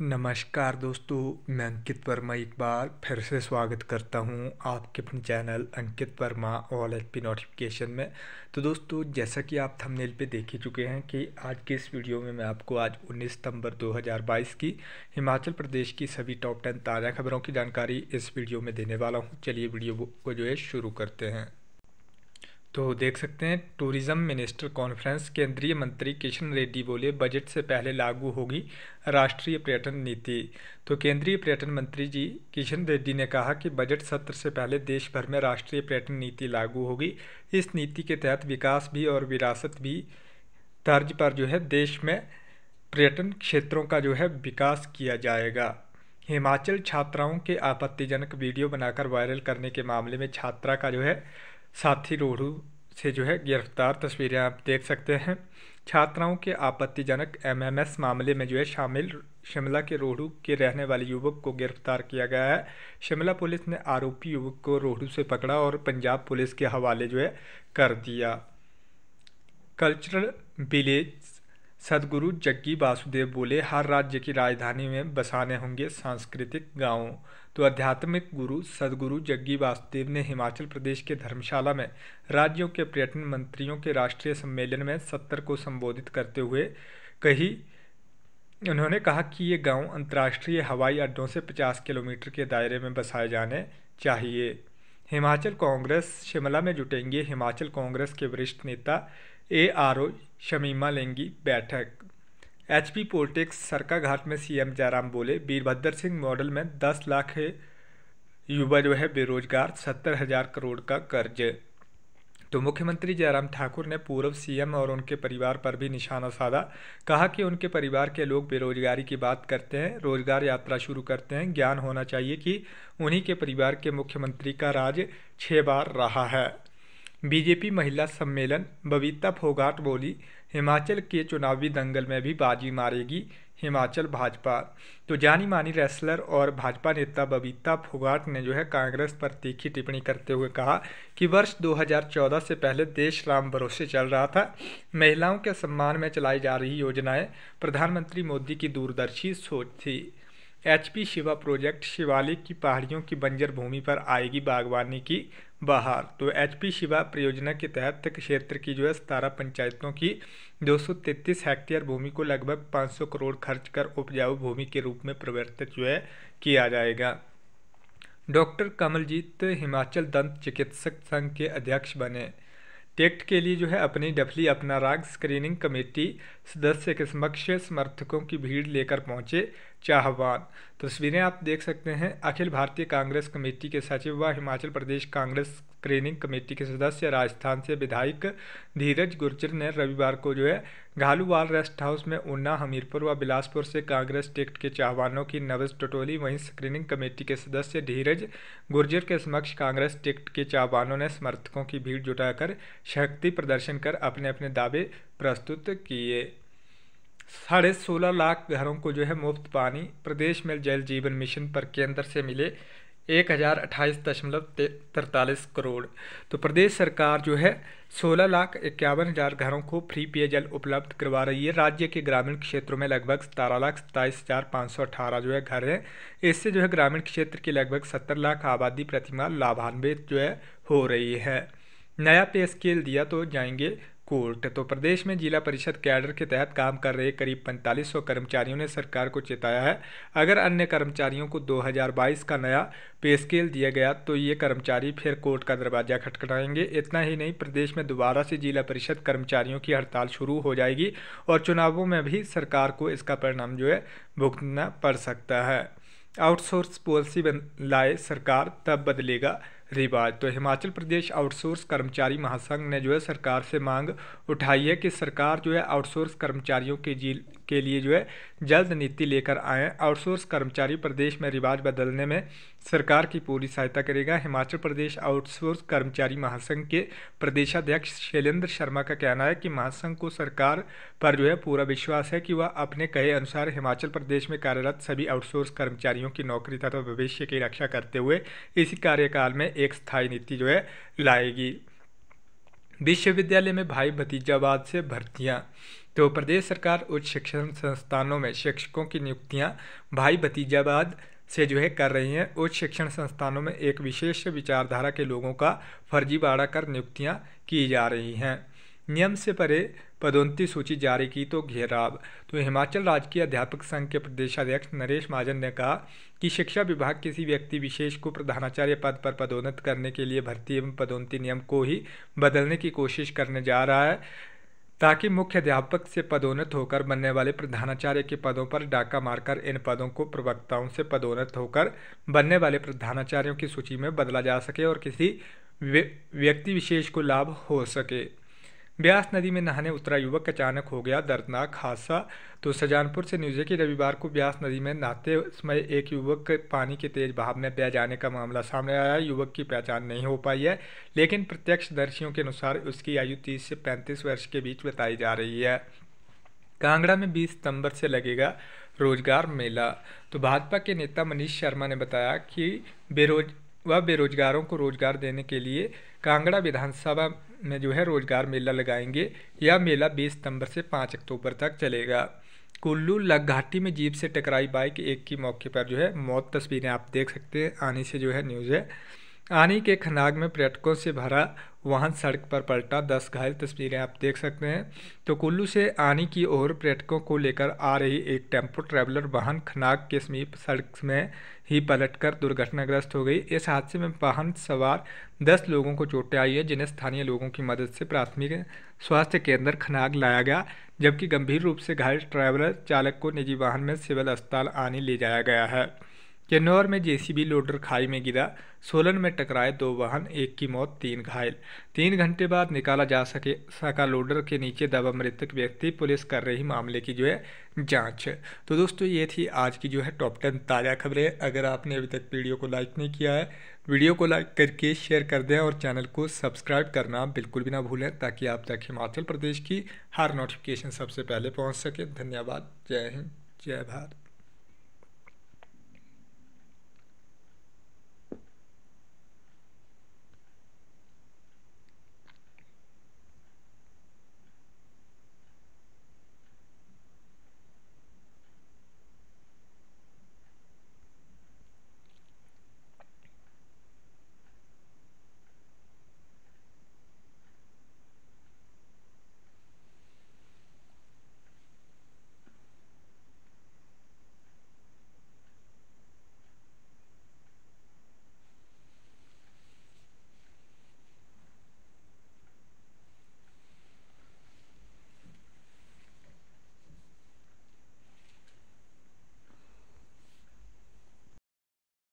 नमस्कार दोस्तों मैं अंकित वर्मा एक बार फिर से स्वागत करता हूं आपके अपने channel Ankit Verma all H P notification में तो दोस्तों जैसा कि आप थंबनेल पे देख ही चुके हैं कि आज के इस वीडियो में मैं आपको आज 19 सितंबर 2022 की हिमाचल प्रदेश की सभी टॉप टेन ताज़ा खबरों की जानकारी इस वीडियो में देने वाला हूँ चलिए वीडियो को जो है शुरू करते हैं तो देख सकते हैं टूरिज़्म मिनिस्टर कॉन्फ्रेंस केंद्रीय मंत्री किशन रेड्डी बोले बजट से पहले लागू होगी राष्ट्रीय पर्यटन नीति तो केंद्रीय पर्यटन मंत्री जी किशन रेड्डी ने कहा कि बजट सत्र से पहले देश भर में राष्ट्रीय पर्यटन नीति लागू होगी इस नीति के तहत विकास भी और विरासत भी तर्ज पर जो है देश में पर्यटन क्षेत्रों का जो है विकास किया जाएगा हिमाचल छात्राओं के आपत्तिजनक वीडियो बनाकर वायरल करने के मामले में छात्रा का जो है साथी रोहू से जो है गिरफ्तार तस्वीरें आप देख सकते हैं छात्राओं के आपत्तिजनक एमएमएस मामले में जो है शामिल शिमला के रोहडू के रहने वाले युवक को गिरफ्तार किया गया है शिमला पुलिस ने आरोपी युवक को रोहडू से पकड़ा और पंजाब पुलिस के हवाले जो है कर दिया कल्चरल विलेज सदगुरु जग्गी वासुदेव बोले हर राज्य की राजधानी में बसाने होंगे सांस्कृतिक गाँव तो आध्यात्मिक गुरु सदगुरु जग्गी वासुदेव ने हिमाचल प्रदेश के धर्मशाला में राज्यों के पर्यटन मंत्रियों के राष्ट्रीय सम्मेलन में सत्र को संबोधित करते हुए कही उन्होंने कहा कि ये गांव अंतर्राष्ट्रीय हवाई अड्डों से 50 किलोमीटर के दायरे में बसाए जाने चाहिए हिमाचल कांग्रेस शिमला में जुटेंगे हिमाचल कांग्रेस के वरिष्ठ नेता ए आर ओ शमीमा लेंगी बैठक एच पी पोलिटिक्स सरकाघाट में सीएम जयराम बोले वीरभद्र सिंह मॉडल में 10 लाख युवा जो है बेरोजगार सत्तर हजार करोड़ का कर्ज तो मुख्यमंत्री जयराम ठाकुर ने पूर्व सीएम और उनके परिवार पर भी निशाना साधा कहा कि उनके परिवार के लोग बेरोजगारी की बात करते हैं रोजगार यात्रा शुरू करते हैं ज्ञान होना चाहिए कि उन्हीं के परिवार के मुख्यमंत्री का राज छः बार रहा है बीजेपी महिला सम्मेलन बबीता फोगाट बोली हिमाचल के चुनावी दंगल में भी बाजी मारेगी हिमाचल भाजपा तो जानी मानी रेसलर और भाजपा नेता बबीता फोगाट ने जो है कांग्रेस पर तीखी टिप्पणी करते हुए कहा कि वर्ष 2014 से पहले देश राम भरोसे चल रहा था महिलाओं के सम्मान में चलाई जा रही योजनाएं प्रधानमंत्री मोदी की दूरदर्शी सोच थी H P Shiva project Shivalik की पहाड़ियों की बंजर भूमि पर आएगी बागवानी की बहार तो एच पी शिवा परियोजना के तहत क्षेत्र की जो है सतारह पंचायतों की 233 हेक्टेयर भूमि को लगभग 500 करोड़ खर्च कर उपजाऊ भूमि के रूप में परिवर्तित जो है किया जाएगा डॉक्टर कमलजीत हिमाचल दंत चिकित्सक संघ के अध्यक्ष बने टेक्ट के लिए जो है अपनी डफली अपना राग स्क्रीनिंग कमेटी सदस्य के समक्ष समर्थकों की भीड़ लेकर पहुंचे चाहवान तस्वीरें आप देख सकते हैं अखिल भारतीय कांग्रेस कमेटी के सचिव व हिमाचल प्रदेश कांग्रेस स्क्रीनिंग कमेटी के सदस्य राजस्थान से विधायक धीरज गुर्जर ने रविवार को जो है घालूवाल रेस्ट हाउस में ऊना हमीरपुर व बिलासपुर से कांग्रेस टिकट के चाहवानों की नवज टटोली वहीं स्क्रीनिंग कमेटी के सदस्य धीरज गुर्जर के समक्ष कांग्रेस टिकट के चाहवानों ने समर्थकों की भीड़ जुटाकर शक्ति प्रदर्शन कर अपने अपने दावे प्रस्तुत किए साढ़े सोलह लाख घरों को जो है मुफ्त पानी प्रदेश में जल जीवन मिशन पर केंद्र से मिले एक हज़ार अट्ठाईस दशमलव तरतालीस करोड़ तो प्रदेश सरकार जो है सोलह लाख इक्यावन हज़ार घरों को फ्री पेयजल उपलब्ध करवा रही है राज्य के ग्रामीण क्षेत्रों में लगभग सतारह लाख सत्ताईस हज़ार पाँच सौ अठारह जो है घर हैं इससे जो है ग्रामीण क्षेत्र की लगभग सत्तर लाख आबादी प्रतिमा लाभान्वित जो है हो रही है नया पे स्केल दिया तो जाएंगे कोर्ट तो प्रदेश में जिला परिषद कैडर के तहत काम कर रहे करीब 4500 कर्मचारियों ने सरकार को चेताया है अगर अन्य कर्मचारियों को 2022 का नया पे स्केल दिया गया तो ये कर्मचारी फिर कोर्ट का दरवाजा खटखटाएंगे इतना ही नहीं प्रदेश में दोबारा से जिला परिषद कर्मचारियों की हड़ताल शुरू हो जाएगी और चुनावों में भी सरकार को इसका परिणाम जो है भुगतना पड़ सकता है आउटसोर्स पॉलिसी लाए सरकार तब बदलेगा रिवाज तो हिमाचल प्रदेश आउटसोर्स कर्मचारी महासंघ ने जो है सरकार से मांग उठाई है कि सरकार जो है आउटसोर्स कर्मचारियों के जी के लिए जो है जल्द नीति लेकर आए आउटसोर्स कर्मचारी प्रदेश में रिवाज बदलने में सरकार की पूरी सहायता करेगा हिमाचल प्रदेश आउटसोर्स कर्मचारी महासंघ के प्रदेशाध्यक्ष शैलेंद्र शर्मा का कहना है कि महासंघ को सरकार पर जो है पूरा विश्वास है कि वह अपने कहे अनुसार हिमाचल प्रदेश में कार्यरत सभी आउटसोर्स कर्मचारियों की नौकरी तथा भविष्य की रक्षा करते हुए इसी कार्यकाल में एक स्थायी नीति जो है लाएगी विश्वविद्यालय में भाई भतीजावाद से भर्तियां तो प्रदेश सरकार उच्च शिक्षण संस्थानों में शिक्षकों की नियुक्तियां भाई भतीजावाद से जो है कर रही हैं उच्च शिक्षण संस्थानों में एक विशेष विचारधारा के लोगों का फर्जीवाड़ा कर नियुक्तियां की जा रही हैं नियम से परे पदोन्नति सूची जारी की तो घेराव तो हिमाचल राज्य अध्यापक संघ के प्रदेशाध्यक्ष नरेश महाजन ने कहा कि शिक्षा विभाग किसी व्यक्ति विशेष को प्रधानाचार्य पद पर पदोन्नत करने के लिए भर्ती एवं पदोन्नति नियम को ही बदलने की कोशिश करने जा रहा है ताकि मुख्य अध्यापक से पदोन्नत होकर बनने वाले प्रधानाचार्य के पदों पर डाका मारकर इन पदों को प्रवक्ताओं से पदोन्नत होकर बनने वाले प्रधानाचार्यों की सूची में बदला जा सके और किसी व्यक्ति विशेष को लाभ हो सके ब्यास नदी में नहाने उतरा युवक अचानक हो गया दर्दनाक हादसा तो सजानपुर से न्यूज़ है कि रविवार को ब्यास नदी में नहाते समय एक युवक पानी के तेज बहाव में बह जाने का मामला सामने आया युवक की पहचान नहीं हो पाई है लेकिन प्रत्यक्षदर्शियों के अनुसार उसकी आयु तीस से पैंतीस वर्ष के बीच बताई जा रही है कांगड़ा में 20 सितंबर से लगेगा रोजगार मेला तो भाजपा के नेता मनीष शर्मा ने बताया कि बेरोज व बेरोजगारों को रोजगार देने के लिए कांगड़ा विधानसभा में जो है रोज़गार मेला लगाएंगे यह मेला बीस सितंबर से पाँच अक्टूबर तक चलेगा कुल्लू लग घाटी में जीप से टकराई बाइक एक की मौके पर जो है मौत तस्वीरें आप देख सकते हैं आने से जो है न्यूज़ है आनी के खनाग में पर्यटकों से भरा वाहन सड़क पर पलटा दस घायल तस्वीरें आप देख सकते हैं तो कुल्लू से आनी की ओर पर्यटकों को लेकर आ रही एक टेम्पो ट्रैवलर वाहन खनाग के समीप सड़क में ही पलटकर दुर्घटनाग्रस्त हो गई इस हादसे में वाहन सवार दस लोगों को चोटें आई है जिन्हें स्थानीय लोगों की मदद से प्राथमिक स्वास्थ्य केंद्र खनाग लाया गया जबकि गंभीर रूप से घायल ट्रैवलर चालक को निजी वाहन में सिविल अस्पताल आनी ले जाया गया है किन्नौर में जेसीबी लोडर खाई में गिरा सोलन में टकराए दो वाहन एक की मौत तीन घायल तीन घंटे बाद निकाला जा सके सका लोडर के नीचे दबा मृतक व्यक्ति पुलिस कर रही मामले की जो है जांच तो दोस्तों ये थी आज की जो है टॉप टेन ताज़ा खबरें अगर आपने अभी तक वीडियो को लाइक नहीं किया है वीडियो को लाइक करके शेयर कर दें और चैनल को सब्सक्राइब करना बिल्कुल भी ना भूलें ताकि आप तक हिमाचल प्रदेश की हर नोटिफिकेशन सबसे पहले पहुँच सके धन्यवाद जय हिंद जय भारत